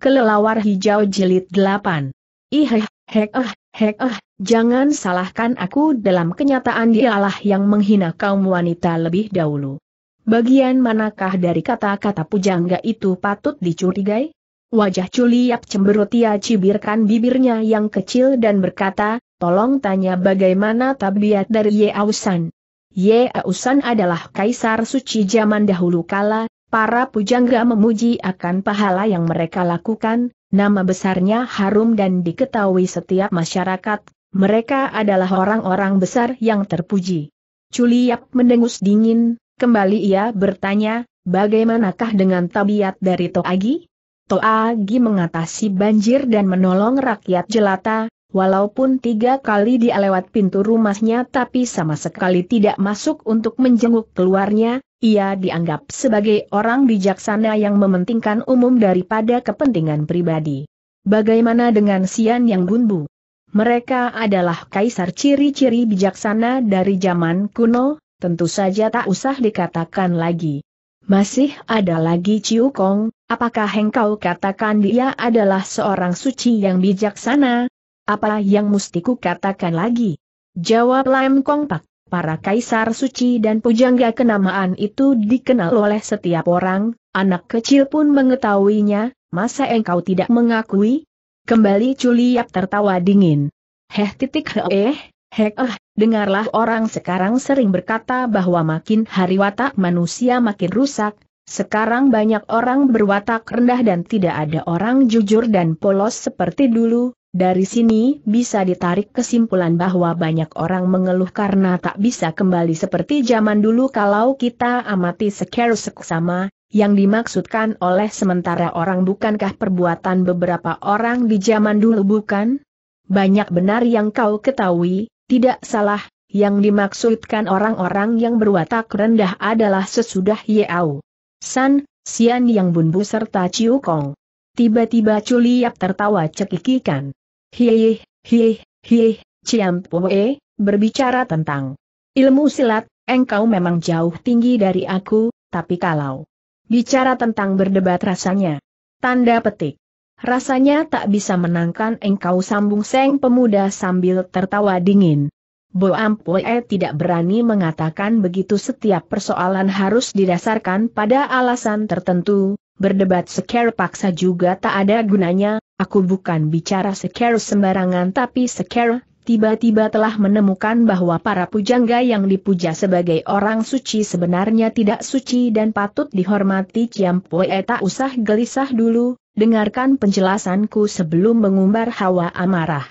Kelelawar Hijau Jilid 8. Ih, hek eh, hek eh, jangan salahkan aku dalam kenyataan dialah yang menghina kaum wanita lebih dahulu. Bagian manakah dari kata-kata pujangga itu patut dicurigai? Wajah Culiap cemberut ia cibirkan bibirnya yang kecil dan berkata, tolong tanya bagaimana tabiat dari Yeausan. Yeausan adalah kaisar suci zaman dahulu kala, Para pujangga memuji akan pahala yang mereka lakukan, nama besarnya harum dan diketahui setiap masyarakat, mereka adalah orang-orang besar yang terpuji. Culiap mendengus dingin, kembali ia bertanya, bagaimanakah dengan tabiat dari Toagi? Toagi mengatasi banjir dan menolong rakyat jelata, walaupun tiga kali dia lewat pintu rumahnya tapi sama sekali tidak masuk untuk menjenguk keluarnya, ia dianggap sebagai orang bijaksana yang mementingkan umum daripada kepentingan pribadi. Bagaimana dengan Sian Yang Bunbu? Mereka adalah kaisar ciri-ciri bijaksana dari zaman kuno, tentu saja tak usah dikatakan lagi. Masih ada lagi Ciu Kong, apakah engkau katakan dia adalah seorang suci yang bijaksana? Apa yang mustiku katakan lagi? Jawab Lam Kong Pak para kaisar suci dan pujangga kenamaan itu dikenal oleh setiap orang, anak kecil pun mengetahuinya, masa engkau tidak mengakui? Kembali Culiap tertawa dingin. Heh titik heh, eh, heh eh, dengarlah orang sekarang sering berkata bahwa makin hari watak manusia makin rusak, sekarang banyak orang berwatak rendah dan tidak ada orang jujur dan polos seperti dulu, dari sini bisa ditarik kesimpulan bahwa banyak orang mengeluh karena tak bisa kembali seperti zaman dulu kalau kita amati sekeru seksama, yang dimaksudkan oleh sementara orang bukankah perbuatan beberapa orang di zaman dulu bukan? Banyak benar yang kau ketahui, tidak salah, yang dimaksudkan orang-orang yang berwatak rendah adalah sesudah Yeau, San, Xian yang bumbu serta Chiu Kong. Tiba-tiba Culiap tertawa cekikikan. Hieh, hieh, hieh, Pue, berbicara tentang ilmu silat, engkau memang jauh tinggi dari aku, tapi kalau bicara tentang berdebat rasanya. Tanda petik. Rasanya tak bisa menangkan engkau sambung seng pemuda sambil tertawa dingin. Boam Pue tidak berani mengatakan begitu setiap persoalan harus didasarkan pada alasan tertentu, berdebat secara paksa juga tak ada gunanya, Aku bukan bicara secara sembarangan tapi secara tiba-tiba telah menemukan bahwa para pujangga yang dipuja sebagai orang suci sebenarnya tidak suci dan patut dihormati Ciam Poe tak usah gelisah dulu, dengarkan penjelasanku sebelum mengumbar hawa amarah.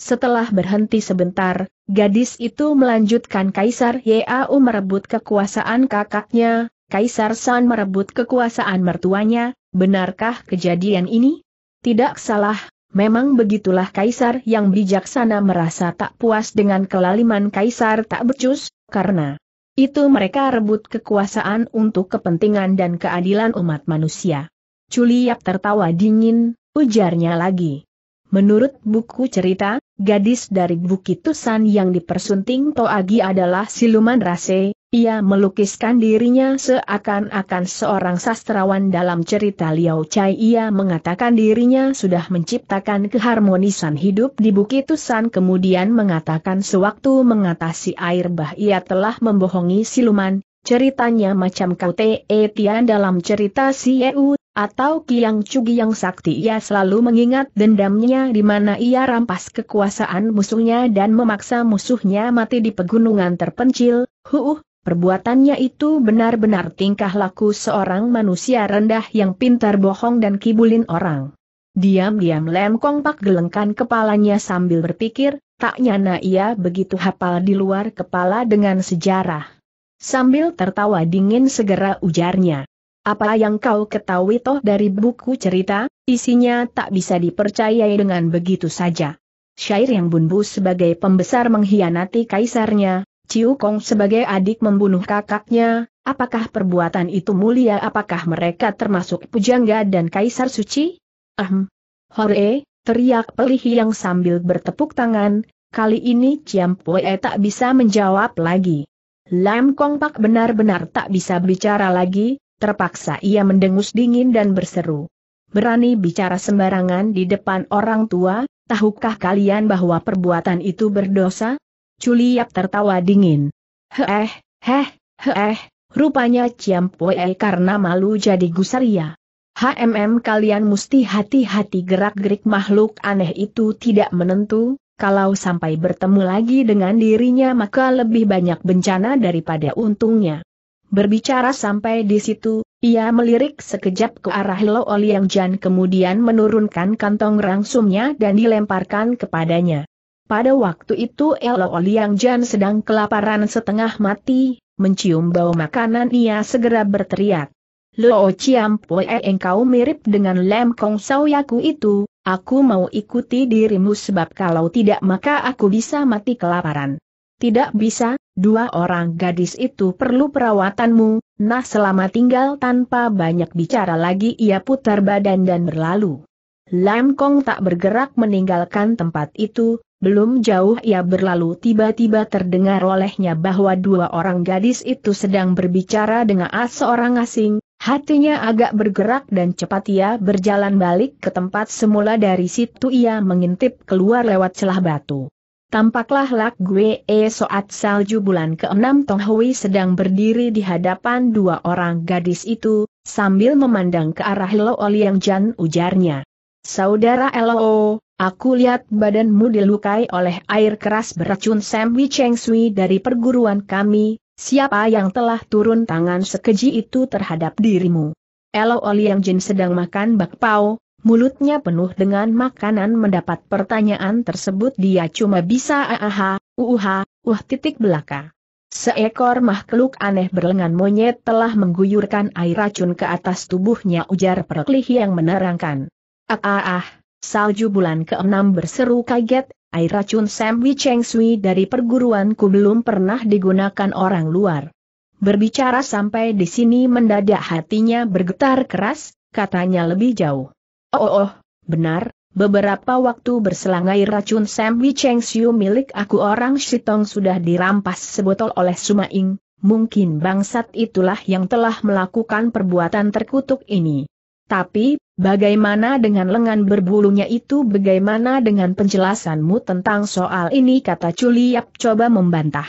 Setelah berhenti sebentar, gadis itu melanjutkan Kaisar Yau merebut kekuasaan kakaknya, Kaisar San merebut kekuasaan mertuanya, benarkah kejadian ini? Tidak salah, memang begitulah kaisar yang bijaksana merasa tak puas dengan kelaliman kaisar tak becus, karena itu mereka rebut kekuasaan untuk kepentingan dan keadilan umat manusia. Culiap tertawa dingin, ujarnya lagi. Menurut buku cerita, gadis dari Bukit Tusan yang dipersunting Toagi adalah siluman rase, ia melukiskan dirinya seakan-akan seorang sastrawan dalam cerita Liao Chai. Ia mengatakan dirinya sudah menciptakan keharmonisan hidup di Bukit Tusan kemudian mengatakan sewaktu mengatasi air bah ia telah membohongi siluman, ceritanya macam kau Te e Tian dalam cerita Si Eu, atau Kiang Cugi yang sakti ia selalu mengingat dendamnya di mana ia rampas kekuasaan musuhnya dan memaksa musuhnya mati di pegunungan terpencil, huuh, Perbuatannya itu benar-benar tingkah laku seorang manusia rendah yang pintar bohong dan kibulin orang. Diam-diam Lem Kong Pak gelengkan kepalanya sambil berpikir, tak nyana ia begitu hafal di luar kepala dengan sejarah. Sambil tertawa dingin segera ujarnya. Apa yang kau ketahui toh dari buku cerita, isinya tak bisa dipercayai dengan begitu saja. Syair yang bunbu sebagai pembesar mengkhianati kaisarnya, Ciu Kong sebagai adik membunuh kakaknya, apakah perbuatan itu mulia apakah mereka termasuk pujangga dan kaisar suci? Ahem. Hore, teriak pelih yang sambil bertepuk tangan, kali ini Ciam Pue tak bisa menjawab lagi. Lam Kong Pak benar-benar tak bisa bicara lagi, terpaksa ia mendengus dingin dan berseru. Berani bicara sembarangan di depan orang tua, tahukah kalian bahwa perbuatan itu berdosa? Culiap tertawa dingin. Heh, heh, heh, eh. rupanya Ciam Poe karena malu jadi gusaria. HMM kalian mesti hati-hati gerak-gerik makhluk aneh itu tidak menentu, kalau sampai bertemu lagi dengan dirinya maka lebih banyak bencana daripada untungnya. Berbicara sampai di situ, ia melirik sekejap ke arah Lo Oliang Jan kemudian menurunkan kantong rangsumnya dan dilemparkan kepadanya. Pada waktu itu Elo Oliang Jan sedang kelaparan setengah mati, mencium bau makanan ia segera berteriak. Lo Chiam Poe engkau mirip dengan Lem Kong Sauyaku itu, aku mau ikuti dirimu sebab kalau tidak maka aku bisa mati kelaparan. Tidak bisa, dua orang gadis itu perlu perawatanmu, nah selama tinggal tanpa banyak bicara lagi ia putar badan dan berlalu. Lam Kong tak bergerak meninggalkan tempat itu, belum jauh ia berlalu tiba-tiba terdengar olehnya bahwa dua orang gadis itu sedang berbicara dengan as seorang asing, hatinya agak bergerak dan cepat ia berjalan balik ke tempat semula dari situ ia mengintip keluar lewat celah batu. Tampaklah Lak Gue E Soat Salju bulan ke-6 Tonghui sedang berdiri di hadapan dua orang gadis itu, sambil memandang ke arah Lo Oliang Jan ujarnya. Saudara Lo, Aku lihat badanmu dilukai oleh air keras beracun Sam Cheng Sui dari perguruan kami, siapa yang telah turun tangan sekeji itu terhadap dirimu. Elo Oli Yang Jin sedang makan bakpao, mulutnya penuh dengan makanan mendapat pertanyaan tersebut dia cuma bisa aaha, uuha, uh titik belaka. Seekor makhluk aneh berlengan monyet telah mengguyurkan air racun ke atas tubuhnya ujar Perklih yang menerangkan. Aaah. ah. ah, ah. Salju bulan ke-6 berseru kaget, air racun Sam Cheng Sui dari perguruanku belum pernah digunakan orang luar. Berbicara sampai di sini mendadak hatinya bergetar keras, katanya lebih jauh. Oh, oh, oh benar, beberapa waktu berselang air racun Sam Cheng Sui milik aku orang Shitong sudah dirampas sebotol oleh Sumaing, mungkin bangsat itulah yang telah melakukan perbuatan terkutuk ini. Tapi, Bagaimana dengan lengan berbulunya itu bagaimana dengan penjelasanmu tentang soal ini kata Culiap coba membantah.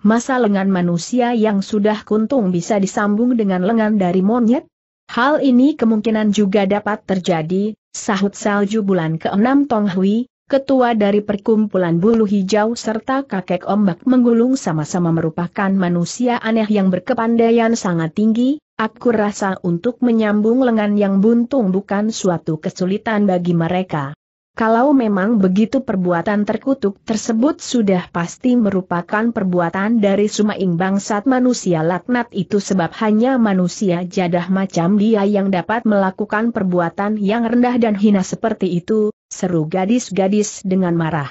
Masa lengan manusia yang sudah kuntung bisa disambung dengan lengan dari monyet? Hal ini kemungkinan juga dapat terjadi, sahut salju bulan ke-6 Tonghui, ketua dari perkumpulan bulu hijau serta kakek ombak menggulung sama-sama merupakan manusia aneh yang berkepandaian sangat tinggi, Aku rasa untuk menyambung lengan yang buntung bukan suatu kesulitan bagi mereka. Kalau memang begitu perbuatan terkutuk tersebut sudah pasti merupakan perbuatan dari sumaing bangsat manusia laknat itu sebab hanya manusia jadah macam dia yang dapat melakukan perbuatan yang rendah dan hina seperti itu, seru gadis-gadis dengan marah.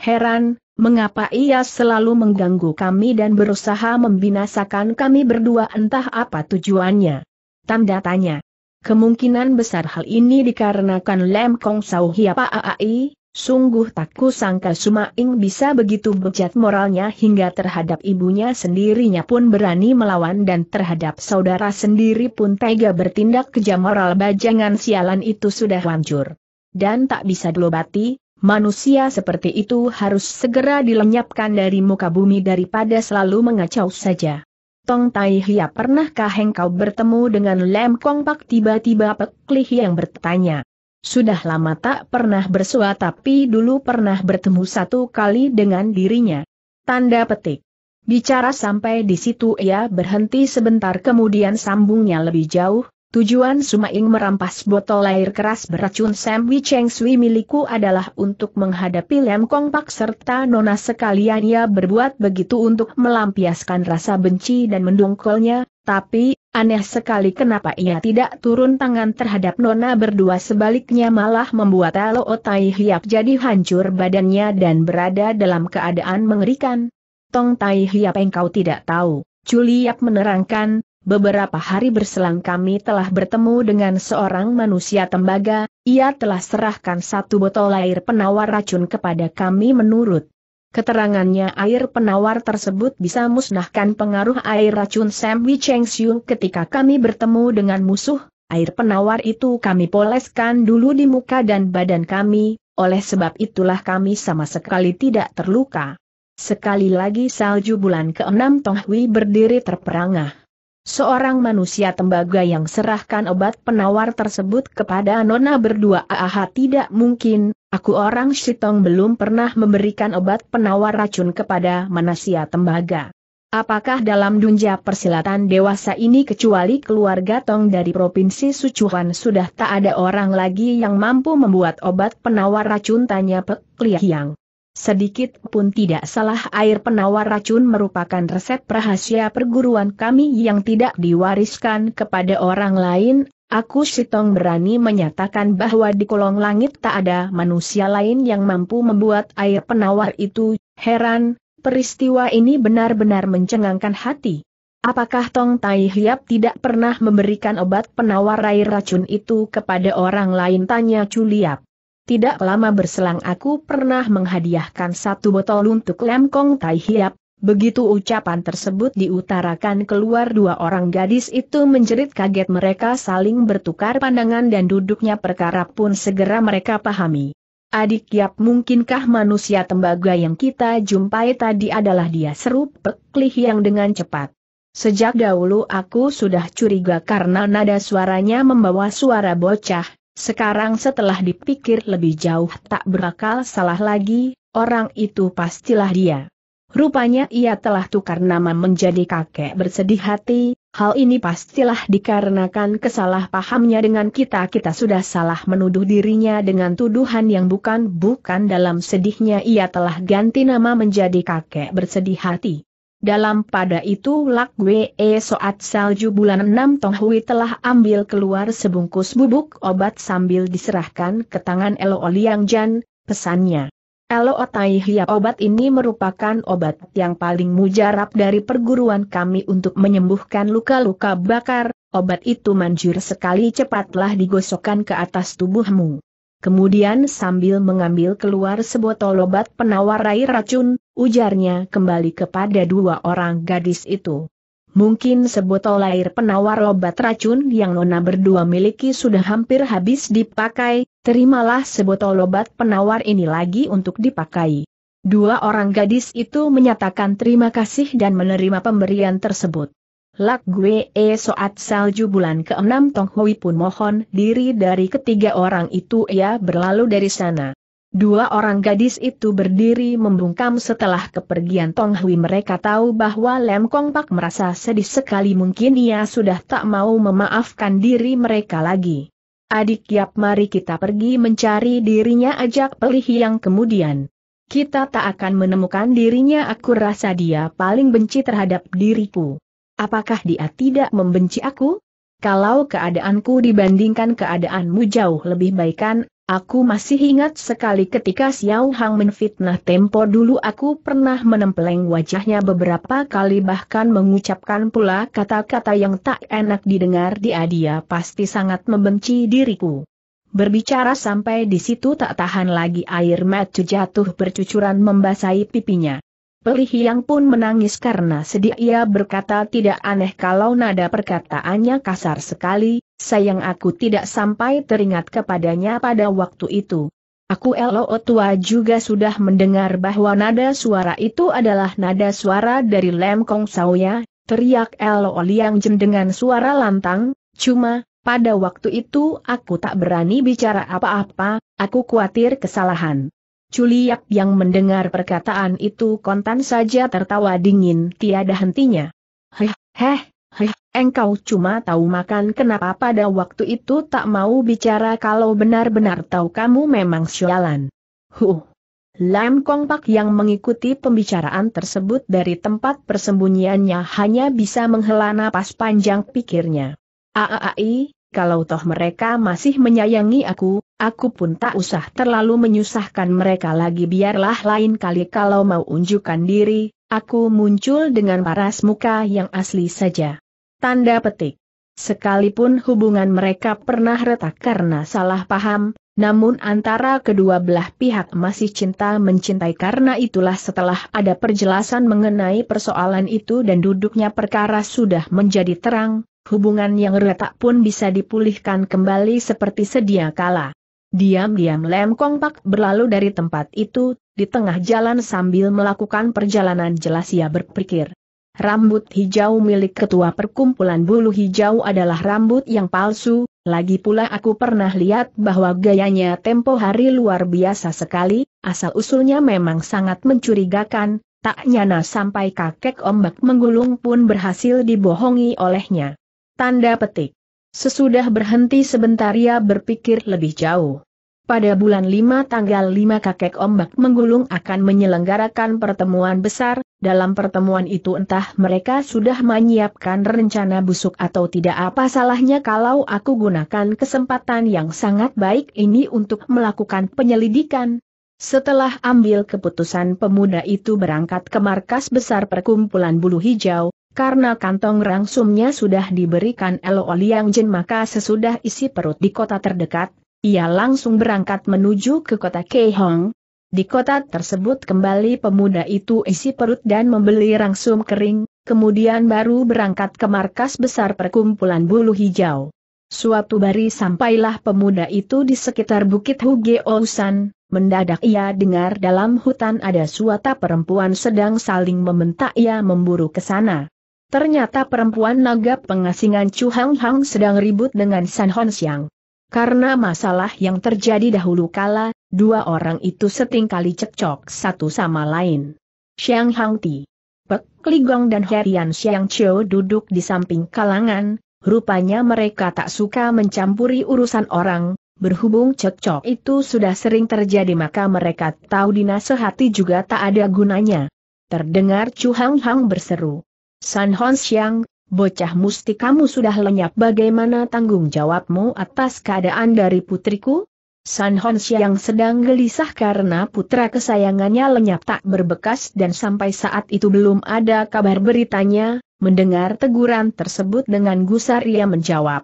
Heran, Mengapa ia selalu mengganggu kami dan berusaha membinasakan kami berdua entah apa tujuannya? Tanda tanya. Kemungkinan besar hal ini dikarenakan Lem Kong Sau Hiapa Aai, sungguh tak kusangka Ing bisa begitu bejat moralnya hingga terhadap ibunya sendirinya pun berani melawan dan terhadap saudara sendiri pun tega bertindak kejam moral bajangan sialan itu sudah hancur. Dan tak bisa dilobati, Manusia seperti itu harus segera dilenyapkan dari muka bumi daripada selalu mengacau saja. Tong Tai Hia pernahkah engkau bertemu dengan Lem Kong Pak tiba-tiba Pek Lih yang bertanya. Sudah lama tak pernah bersua tapi dulu pernah bertemu satu kali dengan dirinya. Tanda petik. Bicara sampai di situ ia berhenti sebentar kemudian sambungnya lebih jauh, Tujuan Sumaing merampas botol air keras beracun Sam Cheng Sui milikku adalah untuk menghadapi Lem Kong Pak serta Nona sekalian ia berbuat begitu untuk melampiaskan rasa benci dan mendongkolnya, tapi, aneh sekali kenapa ia tidak turun tangan terhadap Nona berdua sebaliknya malah membuat Elo Tai Hiap jadi hancur badannya dan berada dalam keadaan mengerikan. Tong Tai Hiap engkau tidak tahu, Juliap menerangkan, Beberapa hari berselang kami telah bertemu dengan seorang manusia tembaga, ia telah serahkan satu botol air penawar racun kepada kami menurut Keterangannya air penawar tersebut bisa musnahkan pengaruh air racun Sam Wei Cheng Xiu ketika kami bertemu dengan musuh, air penawar itu kami poleskan dulu di muka dan badan kami, oleh sebab itulah kami sama sekali tidak terluka. Sekali lagi salju bulan ke-6 Tong Hui berdiri terperangah. Seorang manusia tembaga yang serahkan obat penawar tersebut kepada Nona berdua aha tidak mungkin, aku orang Shitong belum pernah memberikan obat penawar racun kepada manusia tembaga. Apakah dalam dunia persilatan dewasa ini kecuali keluarga Tong dari Provinsi Sucuhan sudah tak ada orang lagi yang mampu membuat obat penawar racun tanya Pek Liang. Sedikit pun tidak salah air penawar racun merupakan resep rahasia perguruan kami yang tidak diwariskan kepada orang lain, aku sitong berani menyatakan bahwa di kolong langit tak ada manusia lain yang mampu membuat air penawar itu, heran, peristiwa ini benar-benar mencengangkan hati. Apakah Tong Tai Hiap tidak pernah memberikan obat penawar air racun itu kepada orang lain tanya Culiap? Tidak lama berselang aku pernah menghadiahkan satu botol untuk Lem Kong Tai Hiap, begitu ucapan tersebut diutarakan keluar dua orang gadis itu menjerit kaget mereka saling bertukar pandangan dan duduknya perkara pun segera mereka pahami. Adik Yap mungkinkah manusia tembaga yang kita jumpai tadi adalah dia seru peklih yang dengan cepat. Sejak dahulu aku sudah curiga karena nada suaranya membawa suara bocah, sekarang setelah dipikir lebih jauh tak berakal salah lagi, orang itu pastilah dia. Rupanya ia telah tukar nama menjadi kakek bersedih hati, hal ini pastilah dikarenakan kesalahpahamnya dengan kita kita sudah salah menuduh dirinya dengan tuduhan yang bukan-bukan dalam sedihnya ia telah ganti nama menjadi kakek bersedih hati. Dalam pada itu Lak Wee e Soat Salju bulan 6 Tong Hui telah ambil keluar sebungkus bubuk obat sambil diserahkan ke tangan Elo Liang Jan, pesannya. Elo Tai Hia obat ini merupakan obat yang paling mujarab dari perguruan kami untuk menyembuhkan luka-luka bakar, obat itu manjur sekali cepatlah digosokkan ke atas tubuhmu. Kemudian sambil mengambil keluar sebotol obat penawar air racun, ujarnya kembali kepada dua orang gadis itu. Mungkin sebotol air penawar obat racun yang Nona berdua miliki sudah hampir habis dipakai, terimalah sebotol obat penawar ini lagi untuk dipakai. Dua orang gadis itu menyatakan terima kasih dan menerima pemberian tersebut. Lak Gue E Soat Salju bulan ke-6 Tong Hui pun mohon diri dari ketiga orang itu ia berlalu dari sana. Dua orang gadis itu berdiri membungkam setelah kepergian Tong Hui mereka tahu bahwa Lem Kong Pak merasa sedih sekali mungkin ia sudah tak mau memaafkan diri mereka lagi. Adik Yap mari kita pergi mencari dirinya ajak pelih yang kemudian. Kita tak akan menemukan dirinya aku rasa dia paling benci terhadap diriku. Apakah dia tidak membenci aku? Kalau keadaanku dibandingkan keadaanmu jauh lebih baikkan, aku masih ingat sekali ketika Xiao Hang menfitnah tempo dulu aku pernah menempeleng wajahnya beberapa kali bahkan mengucapkan pula kata-kata yang tak enak didengar dia dia pasti sangat membenci diriku. Berbicara sampai di situ tak tahan lagi air mata jatuh bercucuran membasahi pipinya. Pelihiang pun menangis karena sedih ia berkata tidak aneh kalau nada perkataannya kasar sekali, sayang aku tidak sampai teringat kepadanya pada waktu itu. Aku Elo tua juga sudah mendengar bahwa nada suara itu adalah nada suara dari Lem Kong Sauya, teriak Elo Liang Jen dengan suara lantang, cuma, pada waktu itu aku tak berani bicara apa-apa, aku khawatir kesalahan. Culiak yang mendengar perkataan itu kontan saja tertawa dingin tiada hentinya. Heh, heh, heh, engkau cuma tahu makan kenapa pada waktu itu tak mau bicara kalau benar-benar tahu kamu memang sialan. Huh. Lam Kong Pak yang mengikuti pembicaraan tersebut dari tempat persembunyiannya hanya bisa menghela napas panjang pikirnya. Aai, kalau toh mereka masih menyayangi aku, Aku pun tak usah terlalu menyusahkan mereka lagi biarlah lain kali kalau mau unjukkan diri, aku muncul dengan paras muka yang asli saja. Tanda petik. Sekalipun hubungan mereka pernah retak karena salah paham, namun antara kedua belah pihak masih cinta mencintai karena itulah setelah ada perjelasan mengenai persoalan itu dan duduknya perkara sudah menjadi terang, hubungan yang retak pun bisa dipulihkan kembali seperti sedia kala. Diam-diam Lem Kong Pak berlalu dari tempat itu, di tengah jalan sambil melakukan perjalanan jelas ia berpikir. Rambut hijau milik ketua perkumpulan bulu hijau adalah rambut yang palsu, lagi pula aku pernah lihat bahwa gayanya tempo hari luar biasa sekali, asal-usulnya memang sangat mencurigakan, tak nyana sampai kakek ombak menggulung pun berhasil dibohongi olehnya. Tanda petik. Sesudah berhenti sebentar ia berpikir lebih jauh. Pada bulan 5 tanggal 5 kakek ombak menggulung akan menyelenggarakan pertemuan besar, dalam pertemuan itu entah mereka sudah menyiapkan rencana busuk atau tidak apa salahnya kalau aku gunakan kesempatan yang sangat baik ini untuk melakukan penyelidikan. Setelah ambil keputusan pemuda itu berangkat ke markas besar perkumpulan bulu hijau, karena kantong rangsumnya sudah diberikan Elo Liang Jin maka sesudah isi perut di kota terdekat, ia langsung berangkat menuju ke kota Keihong. Di kota tersebut kembali pemuda itu isi perut dan membeli rangsum kering, kemudian baru berangkat ke markas besar perkumpulan bulu hijau. Suatu hari sampailah pemuda itu di sekitar Bukit Ousan, mendadak ia dengar dalam hutan ada suatu perempuan sedang saling membentak ia memburu ke sana. Ternyata perempuan naga pengasingan Chu Hang Hang sedang ribut dengan San Hon Xiang. Karena masalah yang terjadi dahulu kala, dua orang itu kali cekcok satu sama lain. Xiang Hangti, Pek Ligong dan Herian Xiang Chio duduk di samping kalangan, rupanya mereka tak suka mencampuri urusan orang, berhubung cekcok itu sudah sering terjadi maka mereka tahu dinasehati juga tak ada gunanya. Terdengar Chu Hang Hang berseru. San Hong Xiang, Bocah musti kamu sudah lenyap bagaimana tanggung jawabmu atas keadaan dari putriku? San Honsha yang sedang gelisah karena putra kesayangannya lenyap tak berbekas dan sampai saat itu belum ada kabar beritanya, mendengar teguran tersebut dengan gusar ia menjawab.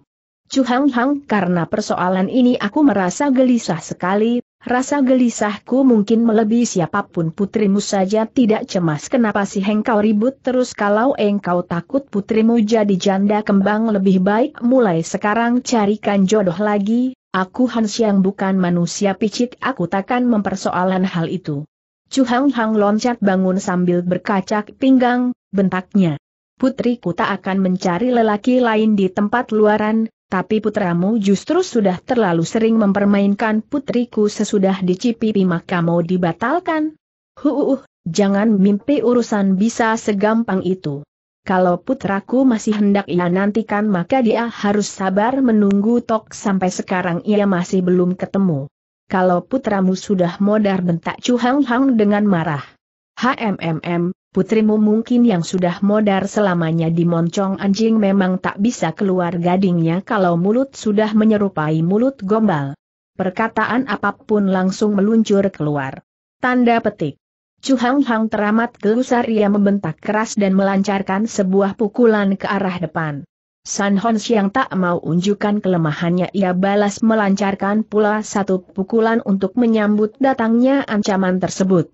Chu Hang Hang karena persoalan ini aku merasa gelisah sekali, rasa gelisahku mungkin melebihi siapapun putrimu saja tidak cemas kenapa sih engkau ribut terus kalau engkau takut putrimu jadi janda kembang lebih baik mulai sekarang carikan jodoh lagi, aku Hans yang bukan manusia picik aku takkan mempersoalan hal itu. Chu Hang Hang loncat bangun sambil berkacak pinggang, bentaknya. Putriku tak akan mencari lelaki lain di tempat luaran, tapi putramu justru sudah terlalu sering mempermainkan putriku sesudah dicipipi maka mau dibatalkan. Huuuh, jangan mimpi urusan bisa segampang itu. Kalau putraku masih hendak ia nantikan maka dia harus sabar menunggu tok sampai sekarang ia masih belum ketemu. Kalau putramu sudah modar bentak cuhang Hang dengan marah. HMMM, putrimu mungkin yang sudah modar selamanya di moncong anjing memang tak bisa keluar gadingnya kalau mulut sudah menyerupai mulut gombal. Perkataan apapun langsung meluncur keluar. Tanda petik. Chu Hang Hang teramat gelusar ia membentak keras dan melancarkan sebuah pukulan ke arah depan. San Hon yang tak mau unjukkan kelemahannya ia balas melancarkan pula satu pukulan untuk menyambut datangnya ancaman tersebut.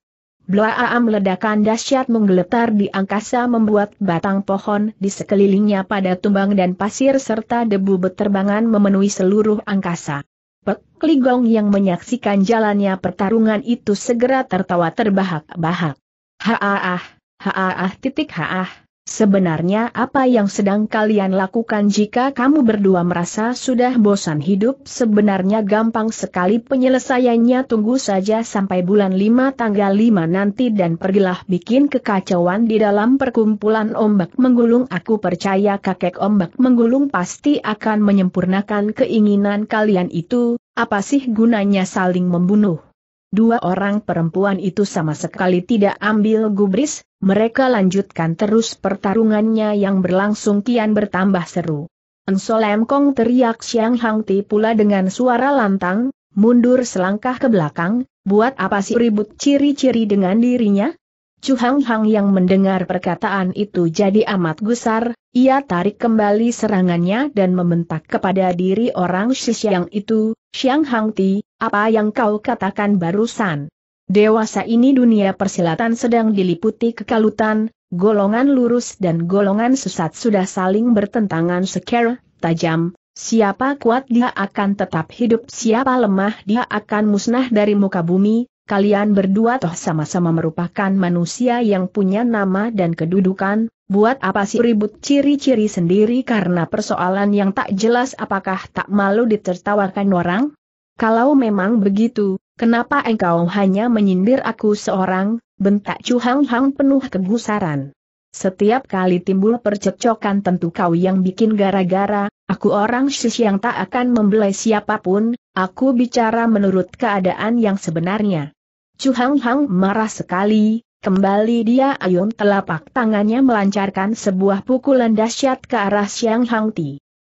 Aam ledakan dahsyat menggeletar di angkasa membuat batang pohon di sekelilingnya pada tumbang dan pasir serta debu beterbangan memenuhi seluruh angkasa. Pek Kligong yang menyaksikan jalannya pertarungan itu segera tertawa terbahak-bahak. Haaah, haaah titik haah, Sebenarnya apa yang sedang kalian lakukan jika kamu berdua merasa sudah bosan hidup sebenarnya gampang sekali penyelesaiannya tunggu saja sampai bulan 5 tanggal 5 nanti dan pergilah bikin kekacauan di dalam perkumpulan ombak menggulung aku percaya kakek ombak menggulung pasti akan menyempurnakan keinginan kalian itu, apa sih gunanya saling membunuh. Dua orang perempuan itu sama sekali tidak ambil gubris, mereka lanjutkan terus pertarungannya yang berlangsung kian bertambah seru. Ensolem Kong teriak Siang Hang Ti pula dengan suara lantang, mundur selangkah ke belakang, buat apa sih ribut ciri-ciri dengan dirinya? Chu Hang Hang yang mendengar perkataan itu jadi amat gusar, ia tarik kembali serangannya dan membentak kepada diri orang Shixiang itu, Xiang Hang Ti, apa yang kau katakan barusan? Dewasa ini dunia persilatan sedang diliputi kekalutan, golongan lurus dan golongan sesat sudah saling bertentangan secara tajam, siapa kuat dia akan tetap hidup, siapa lemah dia akan musnah dari muka bumi, kalian berdua toh sama-sama merupakan manusia yang punya nama dan kedudukan, buat apa sih ribut ciri-ciri sendiri karena persoalan yang tak jelas apakah tak malu ditertawakan orang? Kalau memang begitu, kenapa engkau hanya menyindir aku seorang, bentak Chu Hang Hang penuh kegusaran. Setiap kali timbul percecokan tentu kau yang bikin gara-gara, aku orang sis yang tak akan membelai siapapun, aku bicara menurut keadaan yang sebenarnya. Chu Hang Hang marah sekali, Kembali dia ayun telapak tangannya melancarkan sebuah pukulan dahsyat ke arah Xiang Ti.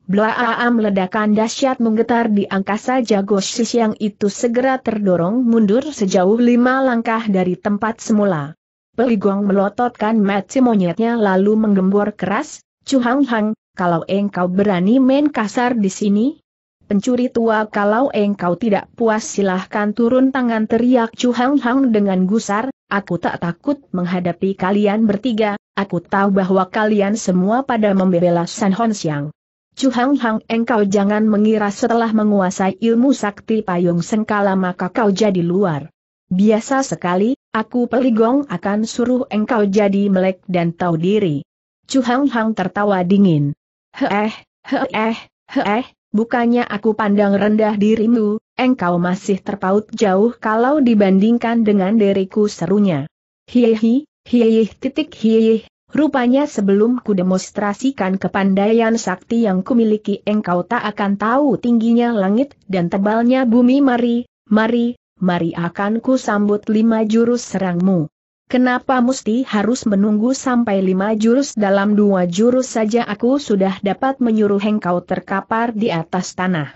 Blaa ledakan dahsyat menggetar di angkasa jago yang itu segera terdorong mundur sejauh lima langkah dari tempat semula. Peligong melototkan mati monyetnya lalu menggembor keras, Cuhang Hang, kalau engkau berani main kasar di sini? Pencuri tua kalau engkau tidak puas silahkan turun tangan teriak Cuhang Hang dengan gusar, aku tak takut menghadapi kalian bertiga, aku tahu bahwa kalian semua pada membela San Hon Siang. Chu Hang Hang engkau jangan mengira setelah menguasai ilmu sakti payung sengkala maka kau jadi luar. Biasa sekali, aku peligong akan suruh engkau jadi melek dan tahu diri. Chu Hang Hang tertawa dingin. eh, he eh, bukannya aku pandang rendah dirimu, engkau masih terpaut jauh kalau dibandingkan dengan diriku serunya. Hihi, hihi titik hihi. Rupanya sebelum ku demonstrasikan kepandaian sakti yang kumiliki engkau tak akan tahu tingginya langit dan tebalnya bumi mari, mari, mari akan ku sambut lima jurus serangmu. Kenapa mesti harus menunggu sampai lima jurus dalam dua jurus saja aku sudah dapat menyuruh engkau terkapar di atas tanah.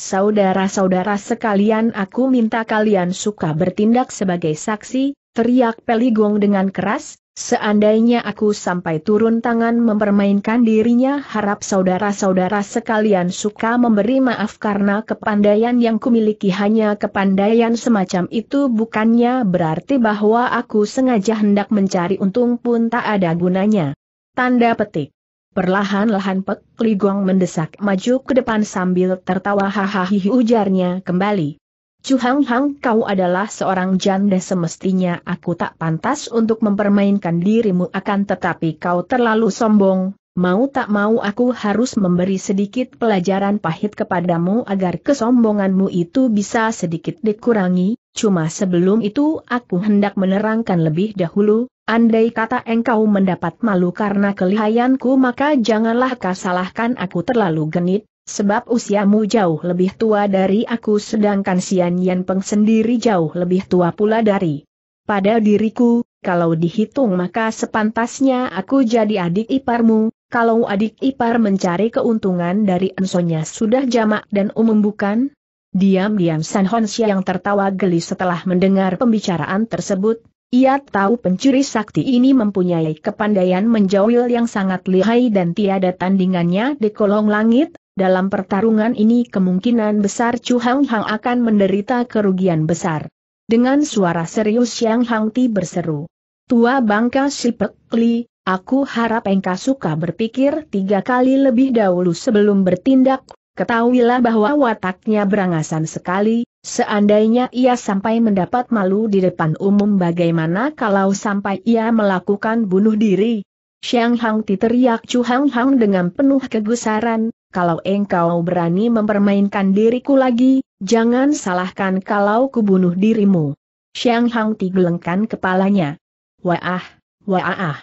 Saudara-saudara sekalian aku minta kalian suka bertindak sebagai saksi, teriak Peligong dengan keras, Seandainya aku sampai turun tangan mempermainkan dirinya harap saudara-saudara sekalian suka memberi maaf karena kepandaian yang kumiliki hanya kepandaian semacam itu bukannya berarti bahwa aku sengaja hendak mencari untung pun tak ada gunanya. Tanda petik. Perlahan-lahan Pek Ligong mendesak maju ke depan sambil tertawa hahaha ujarnya kembali. Chu Hang Hang kau adalah seorang janda semestinya aku tak pantas untuk mempermainkan dirimu akan tetapi kau terlalu sombong, mau tak mau aku harus memberi sedikit pelajaran pahit kepadamu agar kesombonganmu itu bisa sedikit dikurangi, cuma sebelum itu aku hendak menerangkan lebih dahulu, Andai kata engkau mendapat malu karena kelihayanku maka janganlah kau salahkan aku terlalu genit, sebab usiamu jauh lebih tua dari aku sedangkan Sian Yan Peng sendiri jauh lebih tua pula dari pada diriku, kalau dihitung maka sepantasnya aku jadi adik iparmu, kalau adik ipar mencari keuntungan dari ensonya sudah jamak dan umum bukan? Diam-diam San Honsia yang tertawa geli setelah mendengar pembicaraan tersebut, ia tahu pencuri sakti ini mempunyai kepandaian menjawil yang sangat lihai dan tiada tandingannya di kolong langit, dalam pertarungan ini kemungkinan besar Chu Hang Hang akan menderita kerugian besar. Dengan suara serius Yang Hang Ti berseru. Tua bangka Sipek Li, aku harap engkau suka berpikir tiga kali lebih dahulu sebelum bertindak, ketahuilah bahwa wataknya berangasan sekali, Seandainya ia sampai mendapat malu di depan umum bagaimana kalau sampai ia melakukan bunuh diri? Xiang Hang Ti teriak Chu Hang Hang dengan penuh kegusaran, kalau engkau berani mempermainkan diriku lagi, jangan salahkan kalau kubunuh dirimu. Xiang Hang digelengkan kepalanya. Wah wah waah.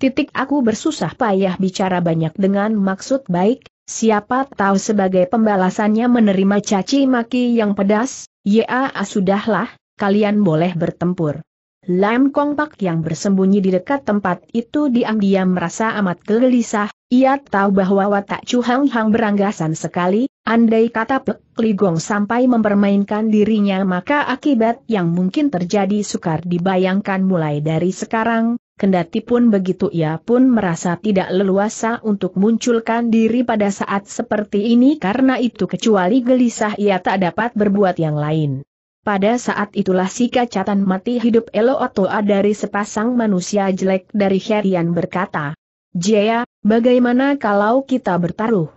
Titik aku bersusah payah bicara banyak dengan maksud baik, siapa tahu sebagai pembalasannya menerima caci maki yang pedas, ya sudahlah, kalian boleh bertempur. Lam Kong Pak yang bersembunyi di dekat tempat itu diam-diam merasa amat gelisah, ia tahu bahwa watak Chu Hang Hang beranggasan sekali, andai kata Pek Gong sampai mempermainkan dirinya maka akibat yang mungkin terjadi sukar dibayangkan mulai dari sekarang, Kendati pun begitu ia pun merasa tidak leluasa untuk munculkan diri pada saat seperti ini karena itu kecuali gelisah ia tak dapat berbuat yang lain. Pada saat itulah si kacatan mati hidup Elo Otoa dari sepasang manusia jelek dari Herian berkata. Jaya, bagaimana kalau kita bertaruh?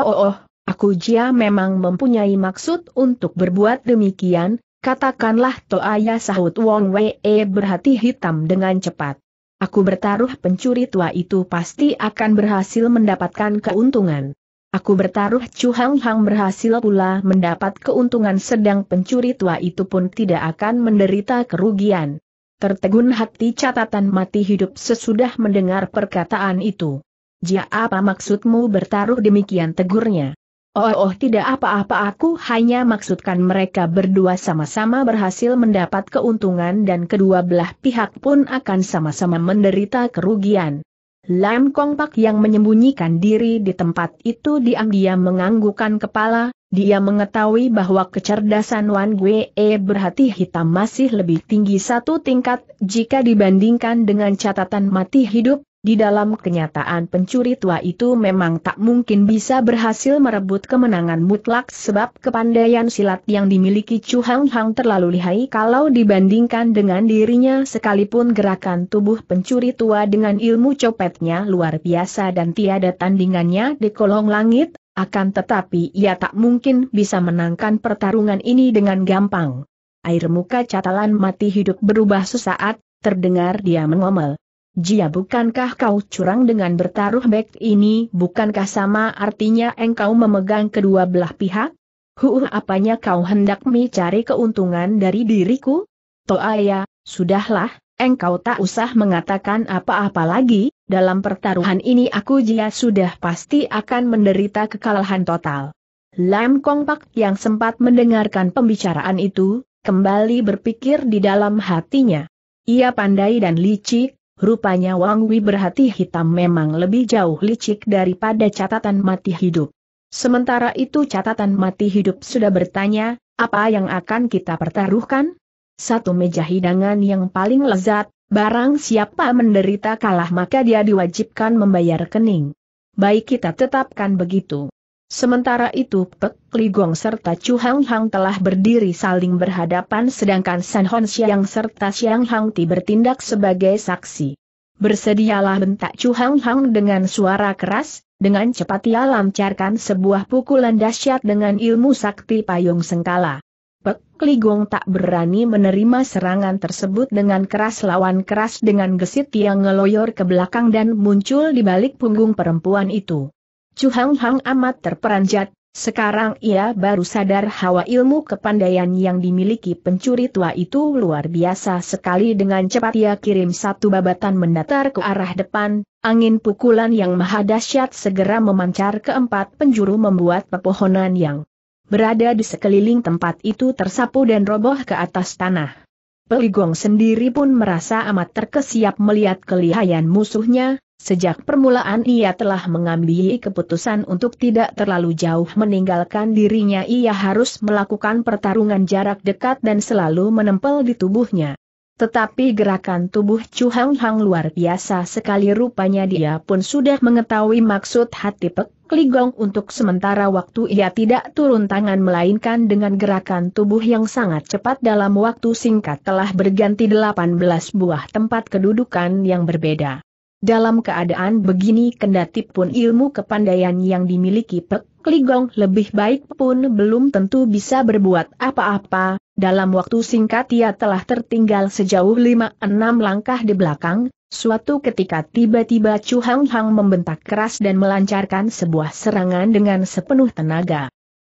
Oh, oh, oh aku Jia memang mempunyai maksud untuk berbuat demikian, katakanlah Toaya sahut Wong Wei berhati hitam dengan cepat. Aku bertaruh pencuri tua itu pasti akan berhasil mendapatkan keuntungan. Aku bertaruh Chu Hang Hang berhasil pula mendapat keuntungan sedang pencuri tua itu pun tidak akan menderita kerugian. Tertegun hati catatan mati hidup sesudah mendengar perkataan itu. Jia apa maksudmu bertaruh demikian tegurnya? Oh, oh tidak apa-apa aku hanya maksudkan mereka berdua sama-sama berhasil mendapat keuntungan dan kedua belah pihak pun akan sama-sama menderita kerugian. Lam Kong Pak yang menyembunyikan diri di tempat itu diam-diam menganggukkan kepala, dia mengetahui bahwa kecerdasan Wan Gue e berhati hitam masih lebih tinggi satu tingkat jika dibandingkan dengan catatan mati hidup, di dalam kenyataan pencuri tua itu memang tak mungkin bisa berhasil merebut kemenangan mutlak sebab kepandaian silat yang dimiliki Chu Hang Hang terlalu lihai kalau dibandingkan dengan dirinya sekalipun gerakan tubuh pencuri tua dengan ilmu copetnya luar biasa dan tiada tandingannya di kolong langit, akan tetapi ia tak mungkin bisa menangkan pertarungan ini dengan gampang. Air muka catalan mati hidup berubah sesaat, terdengar dia mengomel. Jia bukankah kau curang dengan bertaruh back ini bukankah sama artinya engkau memegang kedua belah pihak? Huh apanya kau hendak mencari keuntungan dari diriku? Toaya, sudahlah, engkau tak usah mengatakan apa-apa lagi, dalam pertaruhan ini aku Jia sudah pasti akan menderita kekalahan total. Lam Kong Pak yang sempat mendengarkan pembicaraan itu, kembali berpikir di dalam hatinya. Ia pandai dan licik, Rupanya Wang Wei berhati hitam memang lebih jauh licik daripada catatan mati hidup. Sementara itu catatan mati hidup sudah bertanya, apa yang akan kita pertaruhkan? Satu meja hidangan yang paling lezat, barang siapa menderita kalah maka dia diwajibkan membayar kening. Baik kita tetapkan begitu. Sementara itu Pek Ligong serta Chu Hang Hang telah berdiri saling berhadapan sedangkan San Hon Xiang serta Xiang Hang Ti bertindak sebagai saksi. Bersedialah bentak Chu Hang Hang dengan suara keras, dengan cepat ia lancarkan sebuah pukulan dahsyat dengan ilmu sakti payung sengkala. Pek Ligong tak berani menerima serangan tersebut dengan keras lawan keras dengan gesit yang ngeloyor ke belakang dan muncul di balik punggung perempuan itu. Chu Hang Hang amat terperanjat, sekarang ia baru sadar hawa ilmu kepandaian yang dimiliki pencuri tua itu luar biasa sekali dengan cepat ia kirim satu babatan mendatar ke arah depan, angin pukulan yang maha dahsyat segera memancar ke empat penjuru membuat pepohonan yang berada di sekeliling tempat itu tersapu dan roboh ke atas tanah. Peligong sendiri pun merasa amat terkesiap melihat kelihayan musuhnya, Sejak permulaan ia telah mengambil keputusan untuk tidak terlalu jauh meninggalkan dirinya ia harus melakukan pertarungan jarak dekat dan selalu menempel di tubuhnya. Tetapi gerakan tubuh Chu Hang Hang luar biasa sekali rupanya dia pun sudah mengetahui maksud hati Pek Ligong untuk sementara waktu ia tidak turun tangan melainkan dengan gerakan tubuh yang sangat cepat dalam waktu singkat telah berganti 18 buah tempat kedudukan yang berbeda. Dalam keadaan begini kendati pun ilmu kepandaian yang dimiliki Pek Ligong lebih baik pun belum tentu bisa berbuat apa-apa, dalam waktu singkat ia telah tertinggal sejauh 5-6 langkah di belakang, suatu ketika tiba-tiba Chu Hang Hang membentak keras dan melancarkan sebuah serangan dengan sepenuh tenaga.